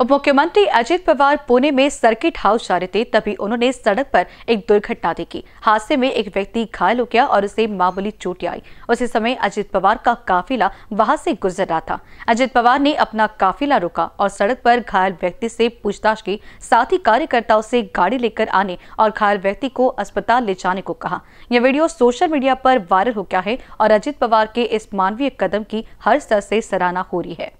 उप मुख्यमंत्री अजित पवार पुणे में सर्किट हाउस जा रहे थे तभी उन्होंने सड़क पर एक दुर्घटना देखी हादसे में एक व्यक्ति घायल हो गया और उसे मामूली चोट आई उसी समय अजित पवार का काफिला वहां से गुजर रहा था अजित पवार ने अपना काफिला रोका और सड़क पर घायल व्यक्ति से पूछताछ की साथ ही कार्यकर्ताओं से गाड़ी लेकर आने और घायल व्यक्ति को अस्पताल ले जाने को कहा यह वीडियो सोशल मीडिया पर वायरल हो गया है और अजित पवार के इस मानवीय कदम की हर स्तर से सराहना हो रही है